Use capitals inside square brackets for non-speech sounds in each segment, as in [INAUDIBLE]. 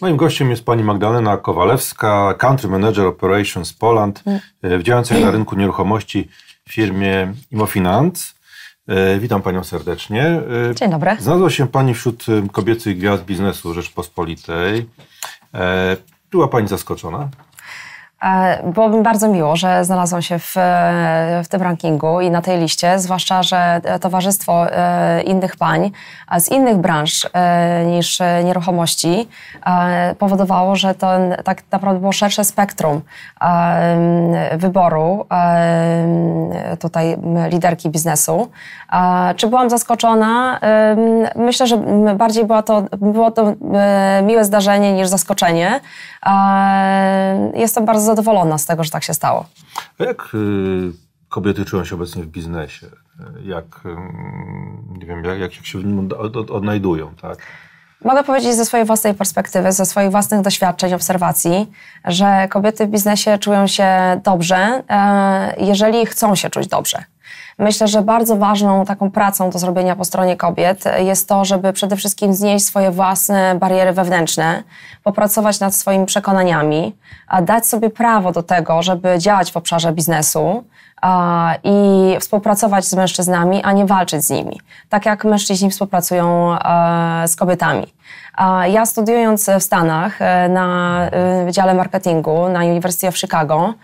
Moim gościem jest pani Magdalena Kowalewska, Country Manager Operations Poland, w mm. e, działającej na rynku nieruchomości firmie Imofinanz. E, witam Panią serdecznie. E, Dzień dobry. Znalazła się Pani wśród kobiecych gwiazd biznesu Rzeczpospolitej. Była Pani zaskoczona? E, byłoby mi bardzo miło, że znalazłam się w, e, w tym rankingu i na tej liście, zwłaszcza, że Towarzystwo e, Innych Pań z innych branż niż nieruchomości powodowało, że to tak naprawdę było szersze spektrum wyboru tutaj liderki biznesu. Czy byłam zaskoczona? Myślę, że bardziej to, było to miłe zdarzenie niż zaskoczenie, E, jestem bardzo zadowolona z tego, że tak się stało. A jak y, kobiety czują się obecnie w biznesie? Jak, y, nie wiem, jak, jak się w nim odnajdują? Tak? Mogę powiedzieć ze swojej własnej perspektywy, ze swoich własnych doświadczeń, obserwacji, że kobiety w biznesie czują się dobrze, e, jeżeli chcą się czuć dobrze. Myślę, że bardzo ważną taką pracą do zrobienia po stronie kobiet jest to, żeby przede wszystkim znieść swoje własne bariery wewnętrzne, popracować nad swoimi przekonaniami, a dać sobie prawo do tego, żeby działać w obszarze biznesu, i współpracować z mężczyznami, a nie walczyć z nimi, tak jak mężczyźni współpracują e, z kobietami. Ja studiując w Stanach e, na e, Wydziale Marketingu na University of Chicago,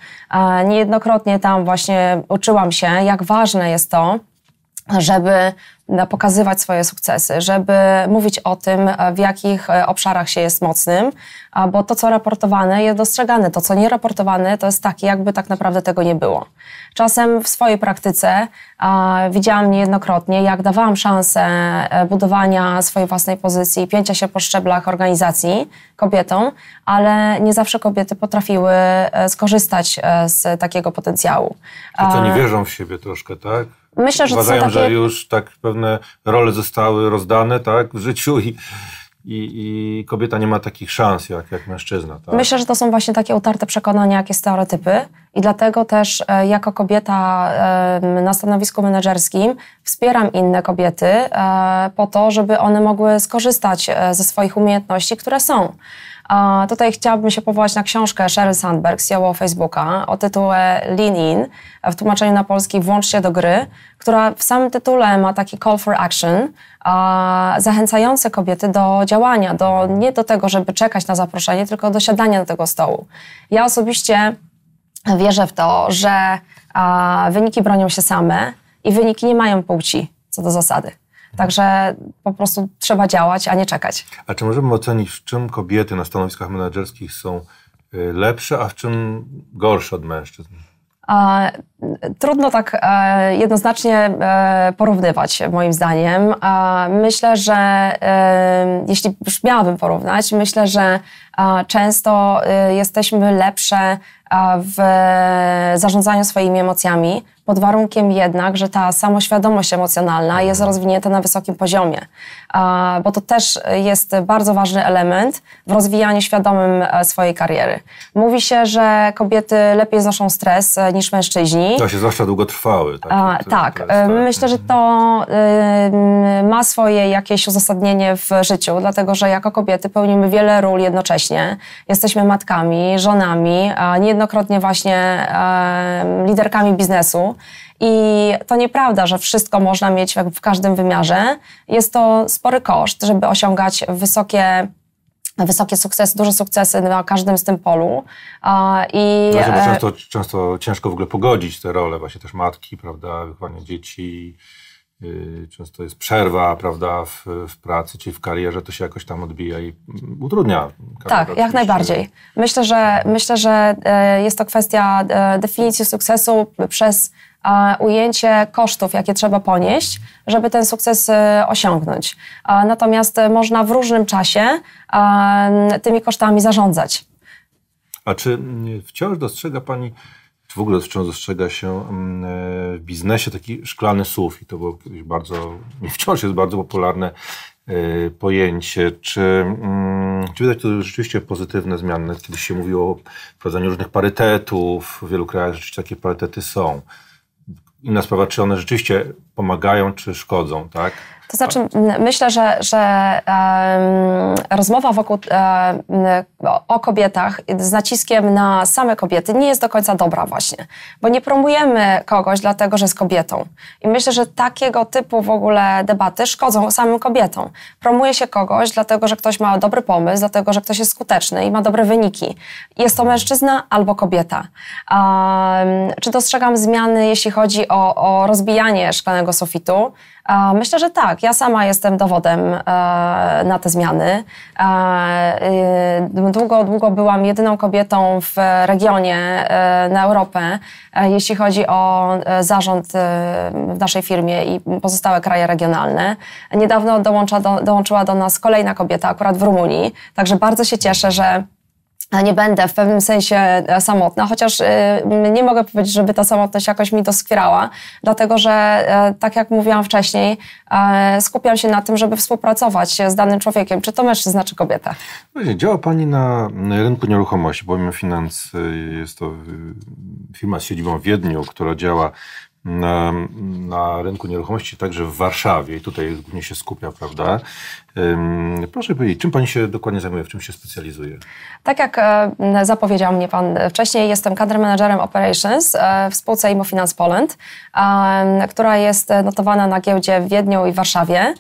niejednokrotnie tam właśnie uczyłam się, jak ważne jest to, żeby pokazywać swoje sukcesy, żeby mówić o tym, e, w jakich e, obszarach się jest mocnym, bo to, co raportowane, jest dostrzegane. To, co nie raportowane, to jest takie, jakby tak naprawdę tego nie było. Czasem w swojej praktyce widziałam niejednokrotnie, jak dawałam szansę e, budowania swojej własnej pozycji, pięcia się po szczeblach organizacji kobietom, ale nie zawsze kobiety potrafiły skorzystać z takiego potencjału. A to nie wierzą w siebie troszkę, tak? Myślę, że Uważają, takie... że już tak pewne role zostały rozdane tak, w życiu i, i, i, kobieta nie ma takich szans jak, jak mężczyzna. Tak? Myślę, że to są właśnie takie utarte przekonania, jakie stereotypy, i dlatego też e, jako kobieta na stanowisku menedżerskim wspieram inne kobiety e, po to, żeby one mogły skorzystać e, ze swoich umiejętności, które są. Tutaj chciałabym się powołać na książkę Sheryl Sandberg z CEO Facebooka o tytule Lean In, w tłumaczeniu na polski Włącz się do gry, która w samym tytule ma taki call for action, zachęcające kobiety do działania, do, nie do tego, żeby czekać na zaproszenie, tylko do siadania do tego stołu. Ja osobiście wierzę w to, że a, wyniki bronią się same i wyniki nie mają płci co do zasady. Także po prostu trzeba działać, a nie czekać. A czy możemy ocenić, w czym kobiety na stanowiskach menedżerskich są y, lepsze, a w czym gorsze od mężczyzn? A, Trudno tak e, jednoznacznie e, porównywać, moim zdaniem. Myślę, że e, jeśli już miałabym porównać, myślę, że często jesteśmy lepsze w zarządzaniu swoimi emocjami, pod warunkiem jednak, że ta samoświadomość emocjonalna mhm. jest rozwinięta na wysokim poziomie, bo to też jest bardzo ważny element w rozwijaniu świadomym swojej kariery. Mówi się, że kobiety lepiej znoszą stres niż mężczyźni. To mhm. się zwłaszcza długotrwały. Tak, A, tak. E, myślę, że to y, ma swoje jakieś uzasadnienie w życiu, dlatego że jako kobiety pełnimy wiele ról jednocześnie. Jesteśmy matkami, żonami, niejednokrotnie właśnie y, liderkami biznesu. I to nieprawda, że wszystko można mieć w każdym wymiarze. Jest to spory koszt, żeby osiągać wysokie wysokie sukcesy, duże sukcesy na każdym z tym polu. I... bo no, e, często, często ciężko w ogóle pogodzić te role właśnie też matki, prawda, wychowanie dzieci, y, często jest przerwa, prawda, w, w, pracy czy w karierze, to się jakoś tam odbija i utrudnia. Tak, jak najbardziej. Myślę, że, myślę, że e, jest to kwestia e, definicji sukcesu przez ujęcie kosztów, jakie trzeba ponieść, żeby ten sukces e, osiągnąć. Natomiast e, można w różnym czasie tymi kosztami zarządzać. A czy wciąż dostrzega Pani, czy w ogóle wciąż dostrzega się e, w biznesie taki szklany sufit? to było kiedyś bardzo, [LAUGHS] wciąż jest bardzo popularne pojęcie. Czy, czy widać tu rzeczywiście pozytywne zmiany? Kiedyś się mówiło o wprowadzaniu różnych parytetów. W wielu krajach rzeczywiście takie parytety są inna sprawa, czy one rzeczywiście pomagają, czy szkodzą, tak? To znaczy, myślę, że, że um, rozmowa wokół, um, o kobietach z naciskiem na same kobiety nie jest do końca dobra właśnie, bo nie promujemy kogoś dlatego, że jest kobietą. I myślę, że takiego typu w ogóle debaty szkodzą samym kobietom. Promuje się kogoś dlatego, że ktoś ma dobry pomysł, dlatego, że ktoś jest skuteczny i ma dobre wyniki. Jest to mężczyzna albo kobieta. Um, czy dostrzegam zmiany, jeśli chodzi o, o rozbijanie szklanego sofitu? Myślę, że tak. Ja sama jestem dowodem e, na te zmiany. E, e, długo, długo byłam jedyną kobietą w regionie na Europę, jeśli chodzi o zarząd w naszej firmie i pozostałe kraje regionalne. Niedawno dołącza, dołączyła do nas kolejna kobieta, akurat w Rumunii, także bardzo się cieszę, że nie będę w pewnym sensie e, samotna, chociaż y, nie mogę powiedzieć, żeby ta samotność jakoś mi doskwierała, dlatego że, e, tak jak mówiłam wcześniej, e, skupiam się na tym, żeby współpracować z danym człowiekiem, czy to mężczyzna, czy kobieta. No działa Pani na rynku nieruchomości, bo Finans jest to y, firma z siedzibą w Wiedniu, która działa na, na, rynku nieruchomości, także w Warszawie i tutaj głównie się skupia, prawda? Proszę powiedzieć, czym Pani się dokładnie zajmuje, w czym się specjalizuje? Tak jak e, zapowiedział mnie Pan e, wcześniej, jestem kadr managerem operations e, w spółce IMO Finance Poland, która jest notowana na giełdzie w Wiedniu i Warszawie.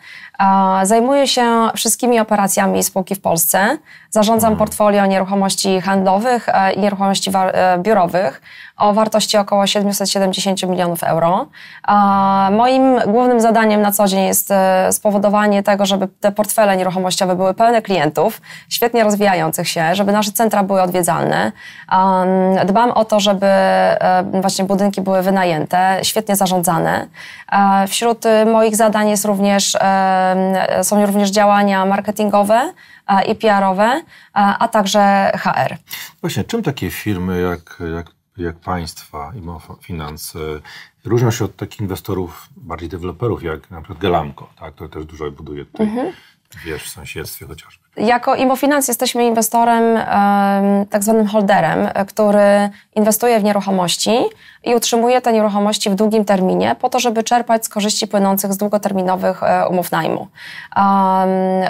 Zajmuję się wszystkimi operacjami spółki w Polsce. Zarządzam mhm. portfolio nieruchomości handlowych i nieruchomości biurowych o wartości około 770 milionów euro. Moim głównym zadaniem na co dzień jest spowodowanie tego, żeby te portfolio portfele nieruchomościowe były pełne klientów, świetnie rozwijających się, żeby nasze centra były odwiedzalne. Dbam o to, żeby właśnie budynki były wynajęte, świetnie zarządzane. E, wśród y, moich zadań jest również, są również działania marketingowe, e, i PR-owe, e, a także HR. Właśnie, czym takie firmy jak, jak, jak państwa i finanse różnią się od takich inwestorów, bardziej deweloperów, jak na przykład tak, które też dużo buduje tutaj mhm wiesz, w sąsiedztwie chociażby. Jako Imbofinans jesteśmy inwestorem, tak zwanym holderem, który inwestuje w nieruchomości i utrzymuje te nieruchomości w długim terminie po to, żeby czerpać z korzyści płynących z długoterminowych e, umów najmu.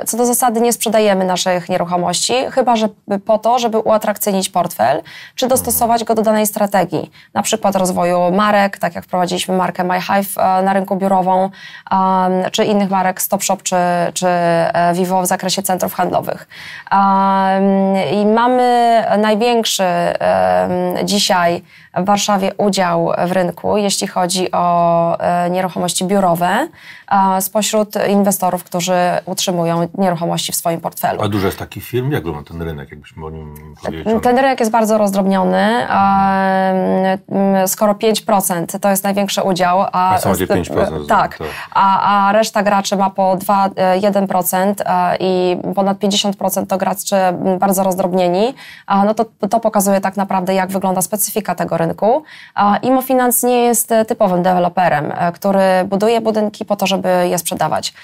Co do zasady nie sprzedajemy naszych nieruchomości, chyba że po to, żeby uatrakcyjnić portfel, czy dostosować go do danej strategii, na przykład rozwoju marek, tak jak wprowadziliśmy markę MyHive e, na rynku biurową, czy innych marek Stop Shop czy, czy e, Vivo w zakresie centrów handlowych i mamy największy dzisiaj w Warszawie udział w rynku, jeśli chodzi o e, nieruchomości biurowe e, spośród inwestorów, którzy utrzymują nieruchomości w swoim portfelu. A dużo jest takich firm? Jak wygląda ten rynek, jakbyśmy o nim Ten rynek jest bardzo rozdrobniony. Mm, mm, skoro 5% to jest największy udział, a, a 5% e, tak, a, a reszta graczy ma po 2, 1% i ponad 50% to graczy bardzo rozdrobnieni, no to, to pokazuje tak naprawdę, jak wygląda specyfika tego rynku rynku. finans nie jest e, typowym deweloperem, e, który buduje budynki po to, żeby je sprzedawać.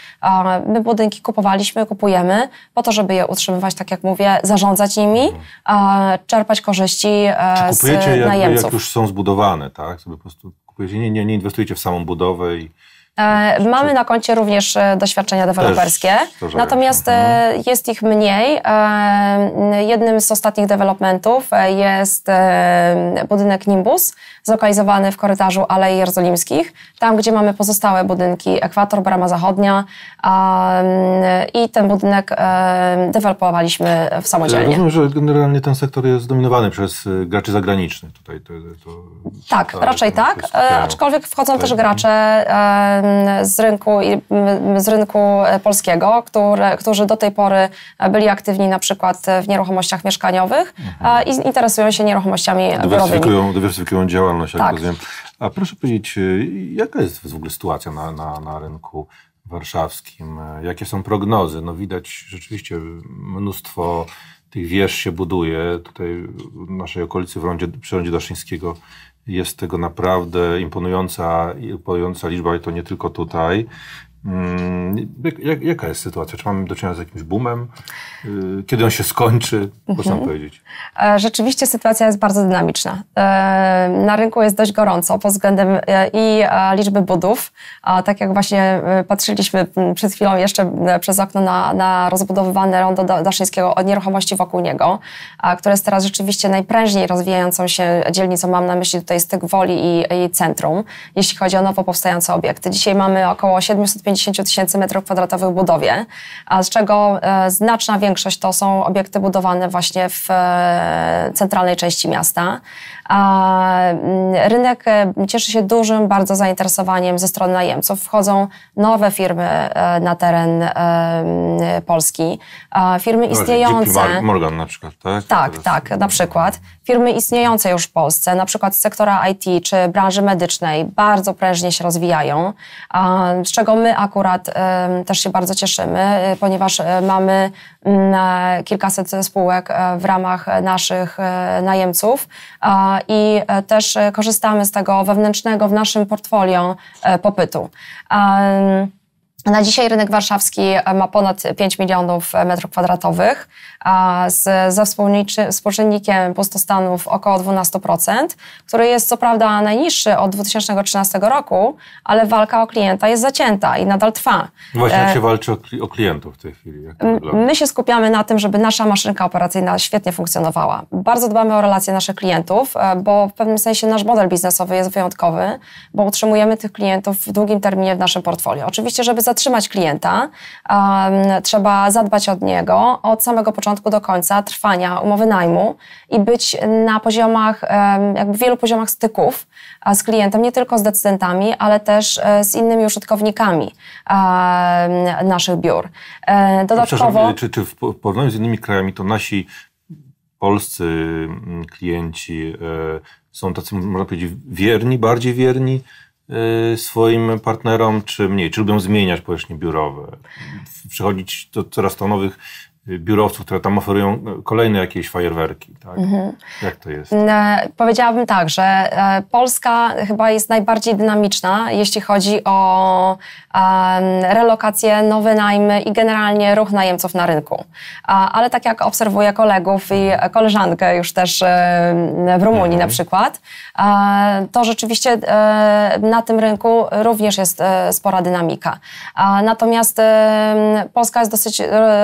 My budynki kupowaliśmy, kupujemy po to, żeby je utrzymywać, tak jak mówię, zarządzać nimi, mhm. czerpać korzyści e, Czy kupujecie z najemców. Jakby, jak już są zbudowane, tak? Sobie po prostu kupujecie, nie, nie, nie inwestujecie w samą budowę i E, mamy na koncie również e, doświadczenia deweloperskie, natomiast e, mhm. jest ich mniej. Jednym z ostatnich developmentów jest budynek Nimbus, zlokalizowany w korytarzu Alei Jerozolimskich, tam gdzie mamy pozostałe budynki, Ekwator, Brama Zachodnia i ten budynek dewelopowaliśmy w samodzielnie. Rozumiem, że generalnie ten sektor jest zdominowany przez graczy zagranicznych. Tutaj to, to, tak, raczej tak, aczkolwiek wchodzą tutaj. też gracze z rynku, z rynku e, polskiego, które, którzy do tej pory byli aktywni na przykład w nieruchomościach mieszkaniowych mhm. i interesują się nieruchomościami dywersyfikują, dywersyfikują działalność, tak. rozumiem. A proszę powiedzieć, e, jaka jest w ogóle sytuacja na, na, na rynku warszawskim? E, jakie są prognozy? No widać rzeczywiście mnóstwo tych wież się buduje. Tutaj w naszej okolicy w rondzie, przy rondzie Daszyńskiego jest tego naprawdę imponująca, imponująca liczba i to nie tylko tutaj. Mm, jaka jest sytuacja? Czy mamy do czynienia z jakimś boomem? Y, kiedy on się skończy? Co mhm. powiedzieć? E, rzeczywiście sytuacja jest bardzo dynamiczna. E, na rynku jest dość gorąco pod względem e, i liczby budów. Tak jak właśnie patrzyliśmy przed chwilą jeszcze przez okno na, na rozbudowywane rondo Daszyńskiego od nieruchomości wokół niego, które jest teraz rzeczywiście najprężniej rozwijającą się dzielnicą. Mam na myśli tutaj styk Woli i, i Centrum, jeśli chodzi o nowo powstające obiekty. Dzisiaj mamy około 750 250 tysięcy metrów kwadratowych w budowie, z czego e, znaczna większość to są obiekty budowane właśnie w e, centralnej części miasta. Mm, rynek e, cieszy się dużym bardzo zainteresowaniem ze strony najemców. Wchodzą nowe firmy na teren mm, Polski, firmy istniejące. JP Morgan na przykład, tak? Tak, tak, na przykład. Firmy istniejące już w Polsce, na przykład z sektora IT czy branży medycznej, bardzo prężnie się rozwijają, z czego my akurat też się bardzo cieszymy, e, ponieważ e, mamy mm, e, kilkaset spółek w ramach naszych najemców i też korzystamy z tego wewnętrznego w naszym portfolio popytu. Na dzisiaj rynek warszawski e, ma ponad 5 milionów e, metrów kwadratowych, z, ze współczynnikiem pustostanów około 12%, który jest co prawda najniższy od 2013 roku, ale walka o klienta jest zacięta i nadal trwa. Właśnie jak e, się walczy o, klientów w tej chwili? My się skupiamy na tym, żeby nasza maszynka operacyjna świetnie funkcjonowała. Bardzo dbamy o relacje naszych klientów, bo w pewnym sensie nasz model biznesowy jest wyjątkowy, bo utrzymujemy tych klientów w długim terminie w naszym portfolio. Oczywiście, żeby zatrzymać klienta, um, trzeba zadbać od niego od samego początku do końca trwania umowy najmu i być na poziomach, um, jakby wielu poziomach styków z klientem, nie tylko z decydentami, ale też e, z innymi użytkownikami um, naszych biur. E, dodatkowo... Czy, czy w porównaniu z innymi krajami to nasi polscy mm, klienci e, są tacy, można powiedzieć, wierni, bardziej wierni Y, swoim partnerom, czy mniej? Czy lubią zmieniać powierzchnie biurowe? Przechodzić do coraz to nowych biurowców, które tam oferują kolejne jakieś fajerwerki. Tak? Mhm. Jak to jest? E, powiedziałabym tak, że e, Polska chyba jest najbardziej dynamiczna, jeśli chodzi o relokacje, nowe najmy i generalnie ruch najemców na rynku. Ale tak jak obserwuję kolegów i koleżankę już też e, w Rumunii mhm. na przykład, to rzeczywiście na tym rynku również jest spora dynamika. Natomiast Polska jest dosyć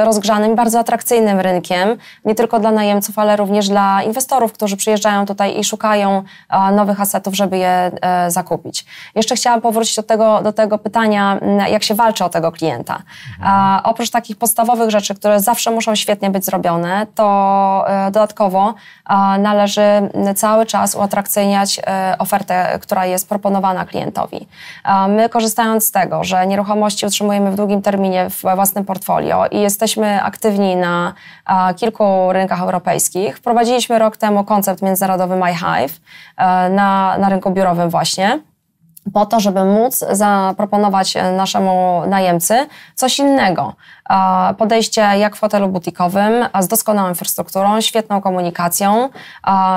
rozgrzanym, bardzo bardzo atrakcyjnym rynkiem, nie tylko dla najemców, ale również dla inwestorów, którzy przyjeżdżają tutaj i szukają e, nowych asetów, żeby je e, zakupić. Jeszcze chciałam powrócić do tego, do tego pytania, mm, jak się walczy o tego klienta. Oprócz takich podstawowych rzeczy, które zawsze muszą świetnie być zrobione, to e, dodatkowo należy mm, cały czas uatrakcyjniać ofertę, która jest proponowana klientowi. My korzystając z tego, że nieruchomości utrzymujemy w długim terminie w własnym portfolio i jesteśmy aktywni aktywni na kilku rynkach europejskich. Wprowadziliśmy rok temu koncept międzynarodowy MyHive e, na, na rynku biurowym właśnie po to, żeby móc zaproponować naszemu najemcy coś innego, podejście jak w hotelu butikowym, z doskonałą infrastrukturą, świetną komunikacją,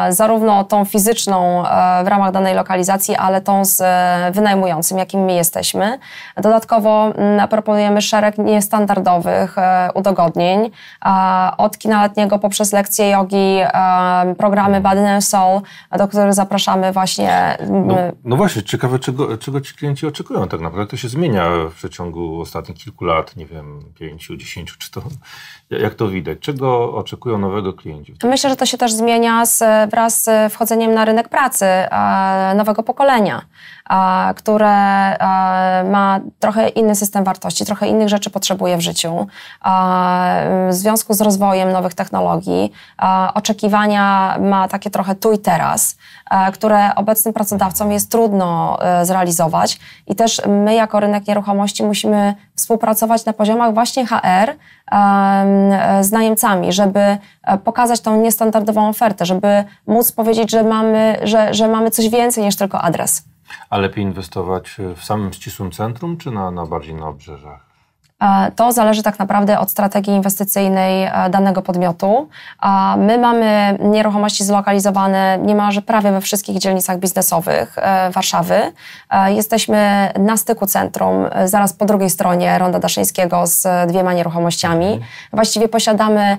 zarówno tą fizyczną e, w ramach danej lokalizacji, ale tą z e, wynajmującym, jakim my jesteśmy. Dodatkowo mm, proponujemy szereg niestandardowych e, udogodnień, od kina letniego poprzez lekcje jogi, programy mhm. Body and Soul, do których zapraszamy właśnie. Mm, no, no właśnie, ciekawe, czego, czego ci klienci oczekują tak naprawdę. To się zmienia w przeciągu ostatnich kilku lat, nie wiem, pięć 9, dziesięciu, czy to, jak to widać? Czego oczekują nowego klienci? Myślę, że to się też zmienia z, wraz z wchodzeniem na rynek pracy e, nowego pokolenia które ma trochę inny system wartości, trochę innych rzeczy potrzebuje w życiu, w związku z rozwojem nowych technologii, oczekiwania ma takie trochę tu i teraz, które obecnym pracodawcom jest trudno e, zrealizować i też my jako rynek nieruchomości musimy współpracować na poziomach właśnie HR z najemcami, żeby e, pokazać tą niestandardową ofertę, żeby móc powiedzieć, że mamy, że, że mamy coś więcej niż tylko adres. A lepiej inwestować w samym ścisłym centrum, czy na, na bardziej na obrzeżach? E, to zależy tak naprawdę od strategii inwestycyjnej e, danego podmiotu. E, my mamy nieruchomości zlokalizowane niemalże prawie we wszystkich dzielnicach biznesowych Warszawy. Jesteśmy na styku centrum, zaraz po drugiej stronie Ronda Daszyńskiego z dwiema nieruchomościami. Mhm. Właściwie posiadamy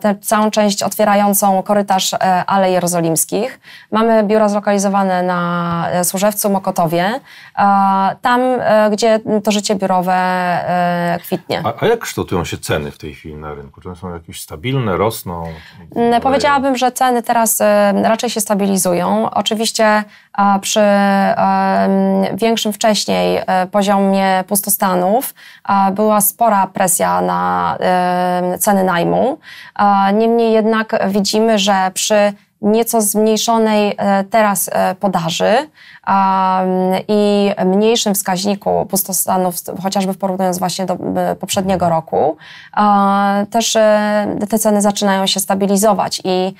tę całą część otwierającą korytarz Alei Jerozolimskich. Mamy biura zlokalizowane na Służewcu, Mokotowie. Tam, gdzie to życie biurowe kwitnie. A, a, jak kształtują się ceny w tej chwili na rynku? Czy one są jakieś stabilne, rosną? Mm, powiedziałabym, że ceny teraz raczej się stabilizują. Oczywiście przy większym wcześniej e, poziomie pustostanów była spora presja na ceny najmu. Niemniej jednak widzimy, że przy nieco zmniejszonej e, teraz e, podaży i mniejszym wskaźniku pustostanów, chociażby porównując właśnie do e, poprzedniego roku, też te ceny zaczynają się stabilizować i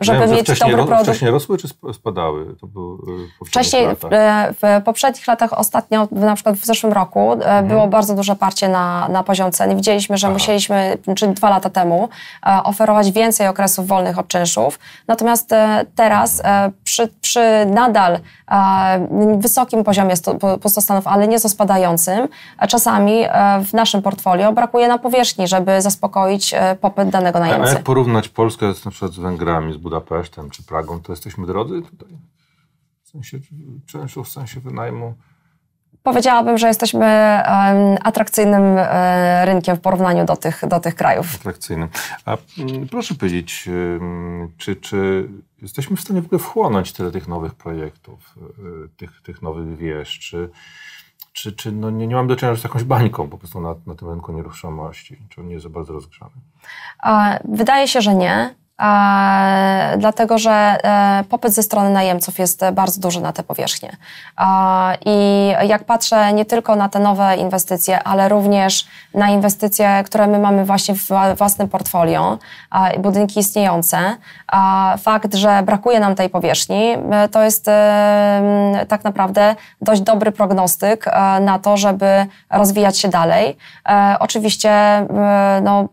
żeby mieć dobry produkt. Wcześniej rosły czy spadały? To było e, w wcześniej, e, w, poprzednich latach, ostatnio, na przykład w zeszłym roku, e, mhm. było bardzo duże parcie na, na poziom cen. Widzieliśmy, że Aha. musieliśmy, czyli dwa lata temu, oferować więcej okresów wolnych od czynszów. Natomiast teraz przy, przy nadal wysokim poziomie pustostanów, ale nieco spadającym, czasami w naszym portfolio brakuje na powierzchni, żeby zaspokoić popyt danego najemcy. A jak porównać Polskę z na przykład z Węgrami, z Budapesztem czy Pragą, to jesteśmy drodzy tutaj? W sensie czynszu, w sensie wynajmu? Powiedziałabym, że jesteśmy um, atrakcyjnym e, rynkiem w porównaniu do tych, do tych krajów. Atrakcyjnym. A mm, proszę powiedzieć, czy, czy jesteśmy w stanie w ogóle wchłonąć tyle tych nowych projektów, e, tych, tych nowych wież? Czy, czy, czy no nie, nie mam do czynienia z jakąś bańką po prostu na, na tym rynku nieruchomości? Czy on nie jest za bardzo rozgrzany? Wydaje się, że nie dlatego że e, popyt ze strony najemców jest bardzo duży na te powierzchnie. I jak patrzę nie tylko na te nowe inwestycje, ale również na inwestycje, które my mamy właśnie w własnym portfolio, budynki istniejące, fakt, że brakuje nam tej powierzchni, e, to jest e, tak naprawdę dość dobry prognostyk na to, żeby rozwijać się dalej. Oczywiście no,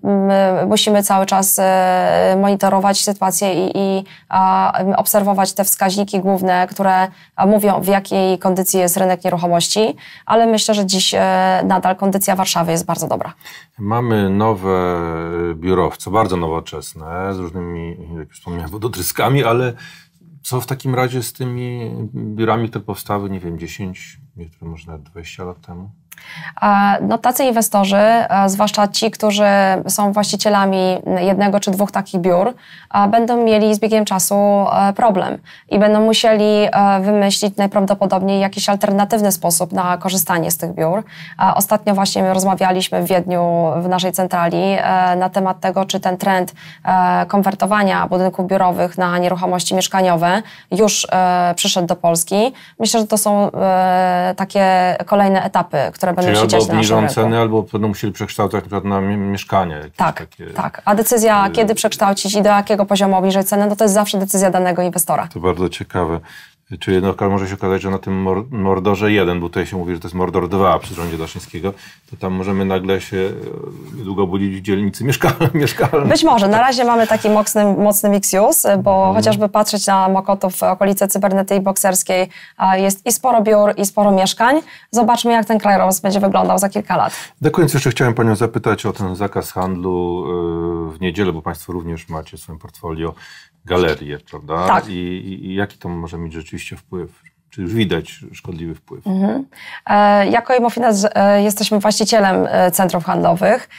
musimy cały czas monitorować, monitorować sytuację i, i obserwować te wskaźniki główne, które mówią, w jakiej kondycji jest rynek nieruchomości, ale myślę, że dziś e, nadal kondycja Warszawy jest bardzo dobra. Mamy nowe e, biurowce, bardzo nowoczesne, z różnymi, jak już wspomniałem, wodotryskami, ale co w takim razie z tymi biurami, które powstały, nie wiem, 10, niektóre może nawet 20 lat temu? No, tacy inwestorzy, zwłaszcza ci, którzy są właścicielami jednego czy dwóch takich biur, będą mieli z biegiem czasu problem i będą musieli wymyślić najprawdopodobniej jakiś alternatywny sposób na korzystanie z tych biur. Ostatnio właśnie rozmawialiśmy w Wiedniu w naszej centrali na temat tego, czy ten trend konwertowania budynków biurowych na nieruchomości mieszkaniowe już e, przyszedł do Polski. Myślę, że to są e, takie kolejne etapy, które która będą Czyli się na obniżą ceny, albo będą musieli przekształcać na przykład na mieszkanie. Tak, takie... tak. A decyzja, y- kiedy przekształcić i do jakiego poziomu obniżyć cenę, no to jest zawsze decyzja danego inwestora. To bardzo ciekawe. Czyli no, może się okazać, że na tym Mordorze 1, bo tutaj się mówi, że to jest Mordor 2 przy rządzie Daszyńskiego, to tam możemy nagle się e, długo budzić w dzielnicy [LAUGHS] mieszkalnej. Być może. Na razie mamy taki mocny, mocny mix use, bo mhm. chociażby patrzeć na Mokotów, okolice cybernetyki bokserskiej, jest i sporo biur, i sporo mieszkań. Zobaczmy, jak ten krajobraz będzie wyglądał za kilka lat. Na koniec jeszcze chciałem Panią zapytać o ten zakaz handlu e, w niedzielę, bo Państwo również macie w swoim portfolio galerię, prawda? Tak. I, i, i jaki to może mieć rzeczywiście wpływ? czy już widać szkodliwy wpływ? Mhm. E, jako Imofinans e, jesteśmy właścicielem e, centrów handlowych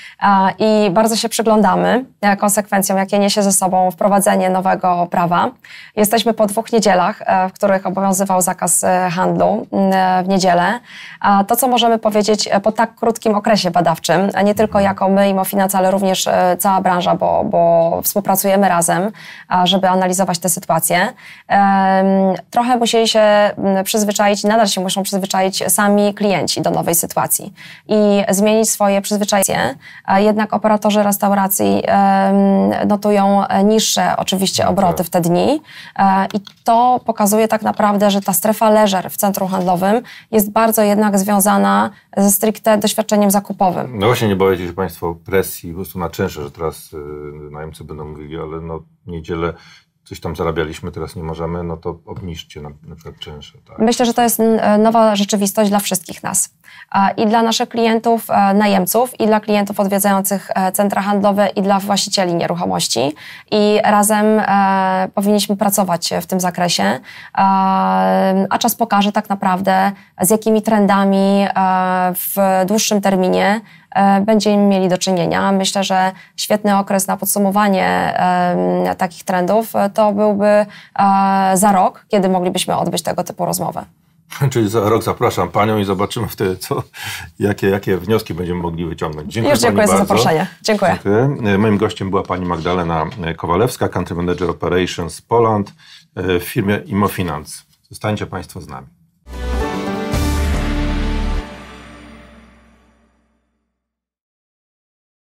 i bardzo się przyglądamy konsekwencjom, jakie niesie ze sobą wprowadzenie nowego prawa. Jesteśmy po dwóch niedzielach, w których obowiązywał zakaz handlu mm, w niedzielę. To, co możemy powiedzieć po tak krótkim okresie badawczym, nie tylko jako my, Imofinans, ale również cała branża, bo, bo współpracujemy razem, żeby analizować tę sytuację. Trochę musieli się przyzwyczaić, nadal się muszą przyzwyczaić sami klienci do nowej sytuacji i zmienić swoje przyzwyczajenie. Jednak operatorzy restauracji notują niższe oczywiście tak. obroty w te dni e, i to pokazuje tak naprawdę, że ta strefa leżer w centrum handlowym jest bardzo jednak związana ze stricte doświadczeniem zakupowym. No właśnie, nie boicie się Państwo presji po prostu na czynsze, że teraz e, najemcy będą mówili, ale no niedzielę coś tam zarabialiśmy, teraz nie możemy, no to obniżcie na, na przykład czynsze. Tak? Myślę, że to jest e, nowa rzeczywistość dla wszystkich nas. E, I dla naszych klientów e, najemców, i dla klientów odwiedzających centra handlowe, i dla właścicieli nieruchomości. I razem powinniśmy pracować w tym zakresie. A czas pokaże tak naprawdę, z jakimi trendami w dłuższym terminie E, będziemy mieli do czynienia. Myślę, że świetny okres na podsumowanie e, takich trendów to byłby e, za rok, kiedy moglibyśmy odbyć tego typu rozmowę. [LAUGHS] Czyli za rok zapraszam Panią i zobaczymy wtedy, co, jakie, jakie wnioski będziemy mogli wyciągnąć. Dziękuję Już dziękuję za bardzo. zaproszenie. Dziękuję. dziękuję. Moim gościem była Pani Magdalena Kowalewska, Country Manager Operations Poland w firmie Imofinance. Zostańcie Państwo z nami.